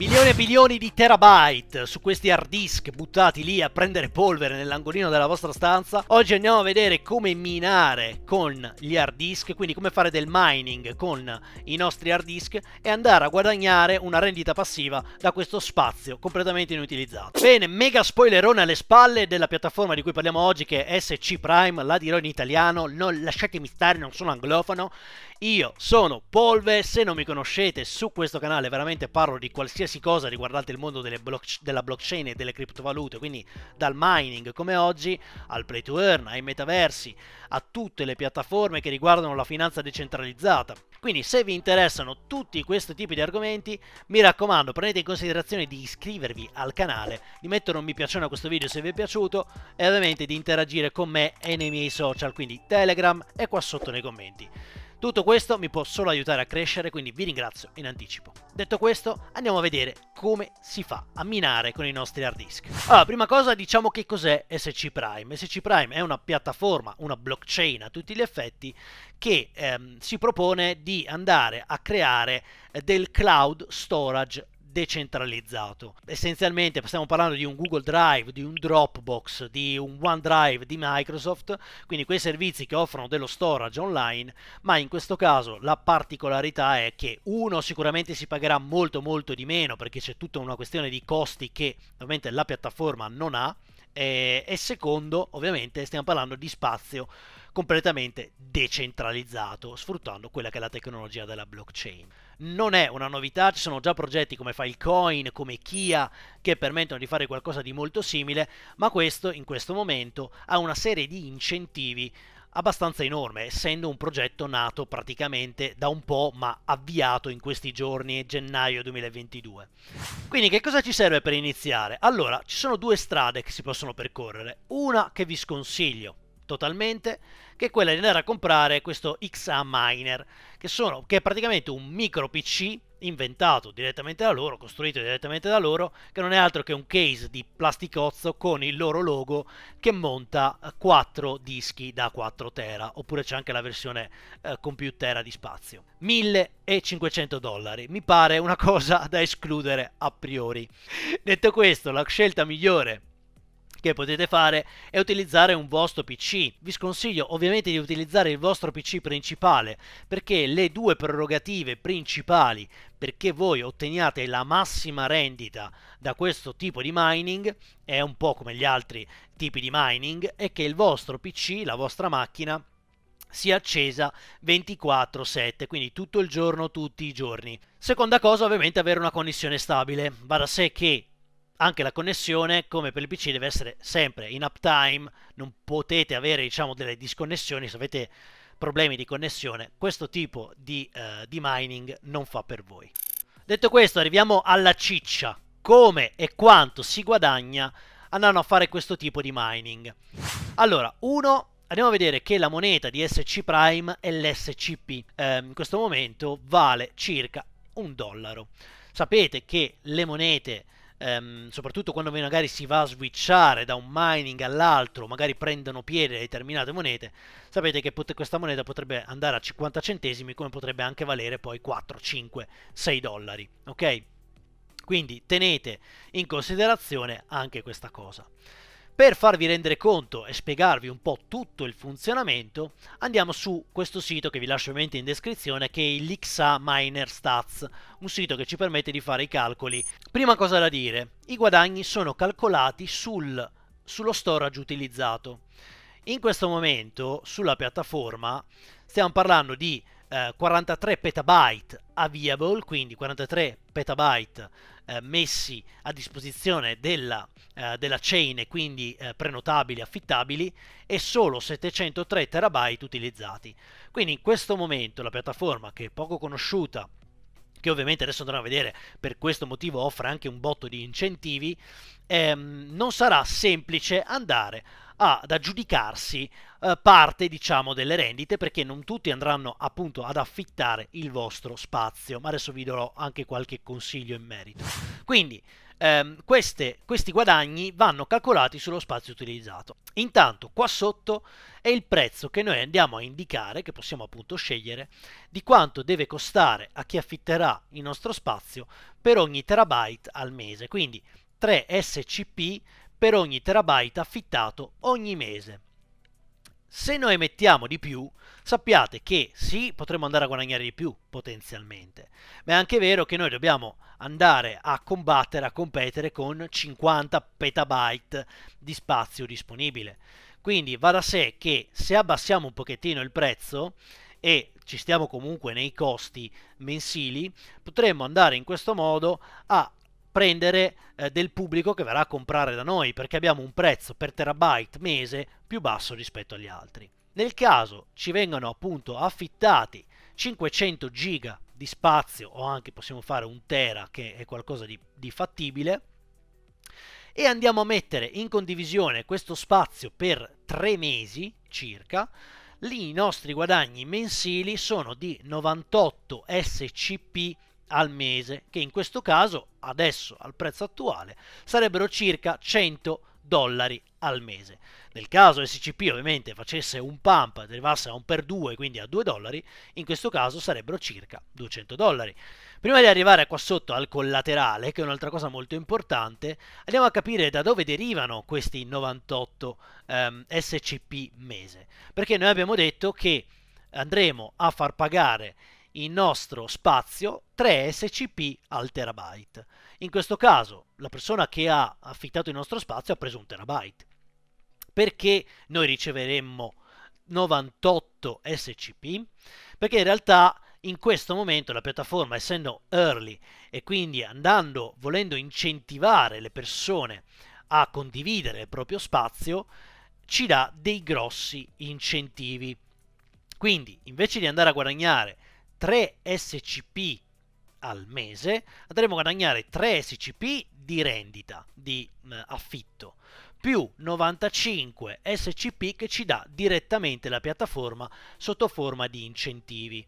Milioni e milioni di terabyte su questi hard disk buttati lì a prendere polvere nell'angolino della vostra stanza. Oggi andiamo a vedere come minare con gli hard disk, quindi come fare del mining con i nostri hard disk e andare a guadagnare una rendita passiva da questo spazio completamente inutilizzato. Bene, mega spoilerone alle spalle della piattaforma di cui parliamo oggi che è SC Prime, la dirò in italiano, non lasciatemi stare, non sono anglofono. Io sono Polve, se non mi conoscete su questo canale veramente parlo di qualsiasi qualsiasi cosa riguardante il mondo block, della blockchain e delle criptovalute, quindi dal mining come oggi al play to earn, ai metaversi, a tutte le piattaforme che riguardano la finanza decentralizzata. Quindi se vi interessano tutti questi tipi di argomenti, mi raccomando prendete in considerazione di iscrivervi al canale, di mettere un mi piacione a questo video se vi è piaciuto e ovviamente di interagire con me e nei miei social, quindi Telegram e qua sotto nei commenti. Tutto questo mi può solo aiutare a crescere, quindi vi ringrazio in anticipo. Detto questo, andiamo a vedere come si fa a minare con i nostri hard disk. Allora, prima cosa diciamo che cos'è SC Prime. SC Prime è una piattaforma, una blockchain a tutti gli effetti, che ehm, si propone di andare a creare eh, del cloud storage decentralizzato. Essenzialmente stiamo parlando di un Google Drive, di un Dropbox, di un OneDrive di Microsoft, quindi quei servizi che offrono dello storage online, ma in questo caso la particolarità è che uno sicuramente si pagherà molto molto di meno perché c'è tutta una questione di costi che ovviamente la piattaforma non ha e, eh, e secondo ovviamente stiamo parlando di spazio completamente decentralizzato, sfruttando quella che è la tecnologia della blockchain. Non è una novità, ci sono già progetti come Filecoin, come Kia, che permettono di fare qualcosa di molto simile, ma questo in questo momento ha una serie di incentivi abbastanza enorme, essendo un progetto nato praticamente da un po', ma avviato in questi giorni, gennaio 2022. Quindi che cosa ci serve per iniziare? Allora, ci sono due strade che si possono percorrere. Una che vi sconsiglio totalmente, che è quella di andare a comprare questo XA Miner, che, sono, che è praticamente un micro PC inventato direttamente da loro, costruito direttamente da loro, che non è altro che un case di plasticozzo con il loro logo che monta 4 eh, dischi da 4 tera, oppure c'è anche la versione eh, con più tera di spazio. 1500 dollari, mi pare una cosa da escludere a priori. Detto questo, la scelta migliore che potete fare è utilizzare un vostro PC. Vi sconsiglio ovviamente di utilizzare il vostro PC principale perché le due prerogative principali perché voi otteniate la massima rendita da questo tipo di mining, è un po' come gli altri tipi di mining, è che il vostro PC, la vostra macchina, sia accesa 24/7, quindi tutto il giorno, tutti i giorni. Seconda cosa, ovviamente, avere una connessione stabile. Va da sé che anche la connessione, come per il PC, deve essere sempre in uptime, non potete avere diciamo, delle disconnessioni, se avete problemi di connessione, questo tipo di, uh, di mining non fa per voi. Detto questo, arriviamo alla ciccia, come e quanto si guadagna andando a fare questo tipo di mining. Allora, uno, andiamo a vedere che la moneta di SC Prime è l'SCP, eh, in questo momento vale circa un dollaro. Sapete che le monete ehm, soprattutto quando magari si va a switchare da un mining all'altro, magari prendono piede determinate monete, sapete che questa moneta potrebbe andare a 50 centesimi come potrebbe anche valere poi 4, 5, 6 dollari, ok? Quindi tenete in considerazione anche questa cosa. Per farvi rendere conto e spiegarvi un po' tutto il funzionamento, andiamo su questo sito che vi lascio ovviamente in descrizione, che è l'XA Miner Stats, un sito che ci permette di fare i calcoli. Prima cosa da dire, i guadagni sono calcolati sul, sullo storage utilizzato. In questo momento, sulla piattaforma, stiamo parlando di eh, 43 petabyte avviable, quindi 43 petabyte eh, messi a disposizione della, eh, della chain e quindi eh, prenotabili, affittabili e solo 703 terabyte utilizzati. Quindi in questo momento la piattaforma che è poco conosciuta che ovviamente adesso andremo a vedere, per questo motivo offre anche un botto di incentivi, ehm, non sarà semplice andare ha da giudicarsi eh, parte diciamo delle rendite perché non tutti andranno appunto ad affittare il vostro spazio ma adesso vi darò anche qualche consiglio in merito quindi ehm, queste, questi guadagni vanno calcolati sullo spazio utilizzato intanto qua sotto è il prezzo che noi andiamo a indicare che possiamo appunto scegliere di quanto deve costare a chi affitterà il nostro spazio per ogni terabyte al mese quindi 3 SCP per ogni terabyte affittato ogni mese. Se noi mettiamo di più, sappiate che sì, potremmo andare a guadagnare di più potenzialmente, ma è anche vero che noi dobbiamo andare a combattere, a competere con 50 petabyte di spazio disponibile. Quindi va da sé che se abbassiamo un pochettino il prezzo e ci stiamo comunque nei costi mensili, potremmo andare in questo modo a prendere eh, del pubblico che verrà a comprare da noi perché abbiamo un prezzo per terabyte mese più basso rispetto agli altri. Nel caso ci vengano appunto affittati 500 giga di spazio o anche possiamo fare un tera che è qualcosa di, di fattibile e andiamo a mettere in condivisione questo spazio per tre mesi circa, lì i nostri guadagni mensili sono di 98 SCP al mese, che in questo caso adesso al prezzo attuale sarebbero circa 100 dollari al mese. Nel caso SCP ovviamente facesse un pump e derivasse a un per 2, quindi a 2 dollari, in questo caso sarebbero circa 200 dollari. Prima di arrivare qua sotto al collaterale, che è un'altra cosa molto importante, andiamo a capire da dove derivano questi 98 ehm, SCP mese. Perché noi abbiamo detto che andremo a far pagare il nostro spazio 3 SCP al terabyte. In questo caso la persona che ha affittato il nostro spazio ha preso un terabyte perché noi riceveremmo 98 SCP perché in realtà in questo momento la piattaforma essendo early e quindi andando volendo incentivare le persone a condividere il proprio spazio ci dà dei grossi incentivi quindi invece di andare a guadagnare 3 SCP al mese, andremo a guadagnare 3 SCP di rendita, di eh, affitto, più 95 SCP che ci dà direttamente la piattaforma sotto forma di incentivi.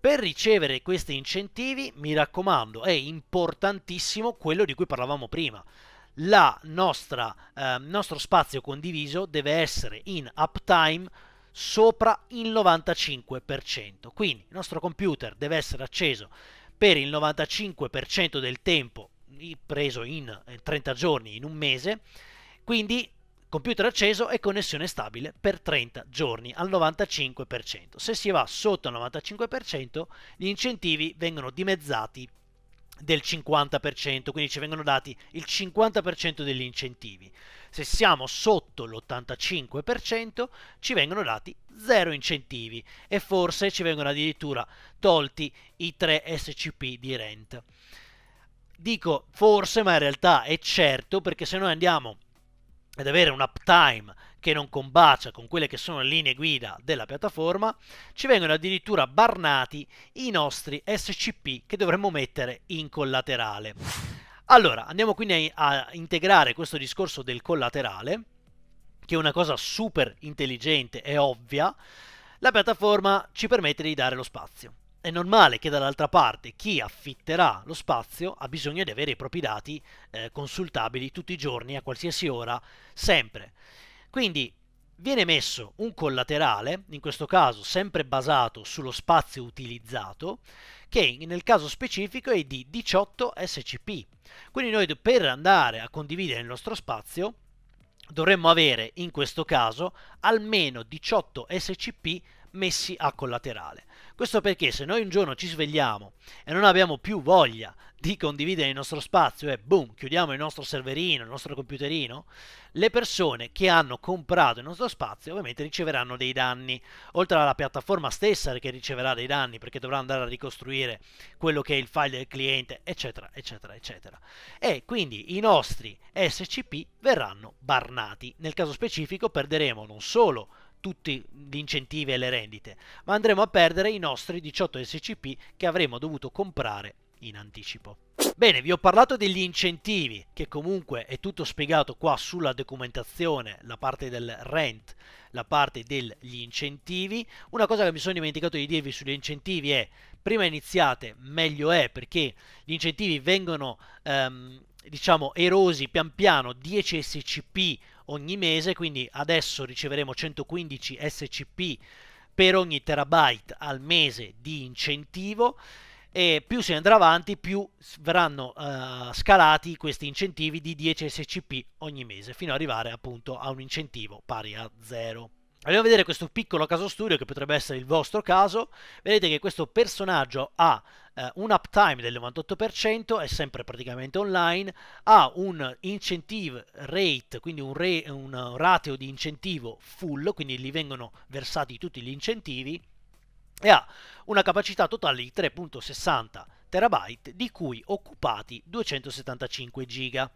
Per ricevere questi incentivi, mi raccomando, è importantissimo quello di cui parlavamo prima. Il eh, nostro spazio condiviso deve essere in uptime sopra il 95%. Quindi il nostro computer deve essere acceso per il 95% del tempo preso in 30 eh, giorni, in un mese, quindi computer acceso e connessione stabile per 30 giorni al 95%. Se si va sotto il 95% gli incentivi vengono dimezzati del 50%, quindi ci vengono dati il 50% degli incentivi. Se siamo sotto l'85% ci vengono dati zero incentivi e forse ci vengono addirittura tolti i 3 SCP di rent. Dico forse, ma in realtà è certo perché se noi andiamo ad avere un uptime che non combacia con quelle che sono le linee guida della piattaforma, ci vengono addirittura barnati i nostri SCP che dovremmo mettere in collaterale. Allora, andiamo quindi a, a integrare questo discorso del collaterale, che è una cosa super intelligente e ovvia, la piattaforma ci permette di dare lo spazio. È normale che dall'altra parte chi affitterà lo spazio ha bisogno di avere i propri dati eh, consultabili tutti i giorni, a qualsiasi ora, sempre. Quindi viene messo un collaterale, in questo caso sempre basato sullo spazio utilizzato, che nel caso specifico è di 18 SCP. Quindi noi per andare a condividere il nostro spazio dovremmo avere in questo caso almeno 18 SCP messi a collaterale. Questo perché se noi un giorno ci svegliamo e non abbiamo più voglia di condividere il nostro spazio e boom, chiudiamo il nostro serverino, il nostro computerino, le persone che hanno comprato il nostro spazio ovviamente riceveranno dei danni, oltre alla piattaforma stessa che riceverà dei danni perché dovrà andare a ricostruire quello che è il file del cliente, eccetera, eccetera, eccetera. E quindi i nostri SCP verranno barnati. Nel caso specifico perderemo non solo tutti gli incentivi e le rendite, ma andremo a perdere i nostri 18 SCP che avremmo dovuto comprare in anticipo. Bene, vi ho parlato degli incentivi, che comunque è tutto spiegato qua sulla documentazione, la parte del rent, la parte degli incentivi. Una cosa che mi sono dimenticato di dirvi sugli incentivi è, prima iniziate, meglio è, perché gli incentivi vengono, ehm, diciamo, erosi pian piano, 10 SCP ogni mese, quindi adesso riceveremo 115 SCP per ogni terabyte al mese di incentivo e più si andrà avanti più verranno uh, scalati questi incentivi di 10 SCP ogni mese fino ad arrivare appunto a un incentivo pari a 0. Andiamo a vedere questo piccolo caso studio che potrebbe essere il vostro caso. Vedete che questo personaggio ha eh, un uptime del 98%, è sempre praticamente online, ha un incentive rate, quindi un, re, un ratio di incentivo full, quindi gli vengono versati tutti gli incentivi, e ha una capacità totale di 3.60 terabyte, di cui occupati 275 giga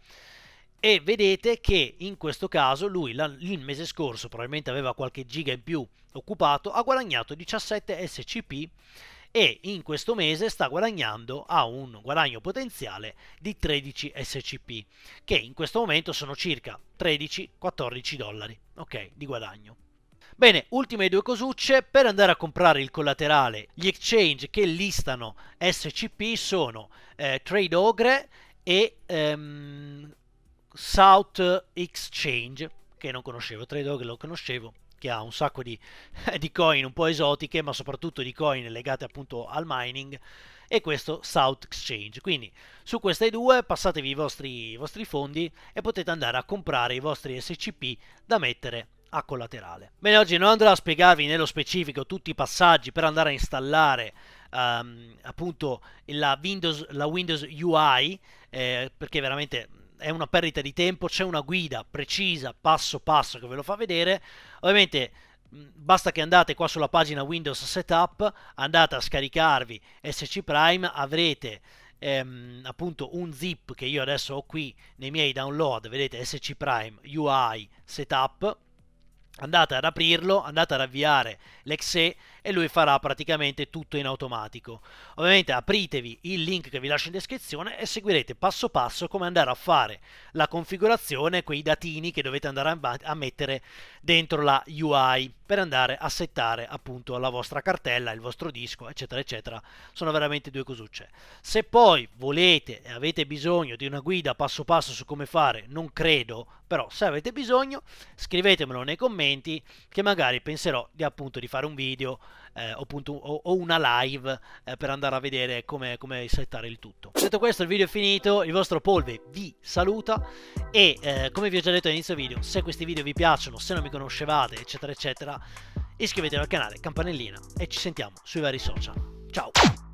e vedete che in questo caso lui il mese scorso probabilmente aveva qualche giga in più occupato, ha guadagnato 17 SCP e in questo mese sta guadagnando a un guadagno potenziale di 13 SCP, che in questo momento sono circa 13-14 dollari okay, di guadagno. Bene, ultime due cosucce, per andare a comprare il collaterale, gli exchange che listano SCP sono eh, Trade Ogre e ehm, South Exchange, che non conoscevo, credo che lo conoscevo, che ha un sacco di, di, coin un po' esotiche, ma soprattutto di coin legate appunto al mining, e questo South Exchange. Quindi su queste due passatevi i vostri, i vostri fondi e potete andare a comprare i vostri SCP da mettere a collaterale. Bene, oggi non andrò a spiegarvi nello specifico tutti i passaggi per andare a installare um, appunto la Windows, la Windows UI, eh, perché veramente è una perdita di tempo, c'è una guida precisa, passo passo, che ve lo fa vedere. Ovviamente basta che andate qua sulla pagina Windows Setup, andate a scaricarvi SC Prime, avrete ehm, appunto un zip che io adesso ho qui nei miei download, vedete SC Prime UI Setup, andate ad aprirlo, andate ad avviare l'exe e lui farà praticamente tutto in automatico. Ovviamente apritevi il link che vi lascio in descrizione e seguirete passo passo come andare a fare la configurazione, quei datini che dovete andare a mettere dentro la UI per andare a settare appunto la vostra cartella, il vostro disco, eccetera, eccetera. Sono veramente due cosucce. Se poi volete e avete bisogno di una guida passo passo su come fare, non credo, però se avete bisogno scrivetemelo nei commenti che magari penserò di appunto di fare un video eh, appunto, o, o, una live eh, per andare a vedere come, come settare il tutto. Detto questo il video è finito, il vostro Polve vi saluta e eh, come vi ho già detto all'inizio video, se questi video vi piacciono, se non mi conoscevate eccetera eccetera, iscrivetevi al canale, campanellina e ci sentiamo sui vari social. Ciao!